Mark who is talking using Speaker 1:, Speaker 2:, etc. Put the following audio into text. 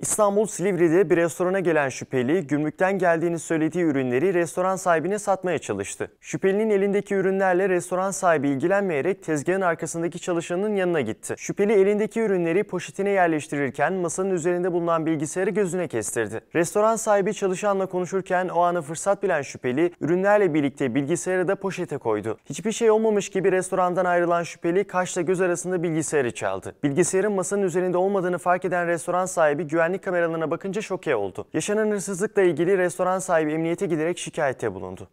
Speaker 1: İstanbul Silivri'de bir restorana gelen şüpheli, gümrükten geldiğini söylediği ürünleri restoran sahibine satmaya çalıştı. Şüphelinin elindeki ürünlerle restoran sahibi ilgilenmeyerek tezgahın arkasındaki çalışanın yanına gitti. Şüpheli elindeki ürünleri poşetine yerleştirirken masanın üzerinde bulunan bilgisayarı gözüne kestirdi. Restoran sahibi çalışanla konuşurken o anı fırsat bilen şüpheli, ürünlerle birlikte bilgisayarı da poşete koydu. Hiçbir şey olmamış gibi restorandan ayrılan şüpheli kaşla göz arasında bilgisayarı çaldı. Bilgisayarın masanın üzerinde olmadığını fark eden restoran sahibi güven güvenlik kameralarına bakınca şoke oldu. Yaşanan hırsızlıkla ilgili restoran sahibi emniyete giderek şikayette
Speaker 2: bulundu.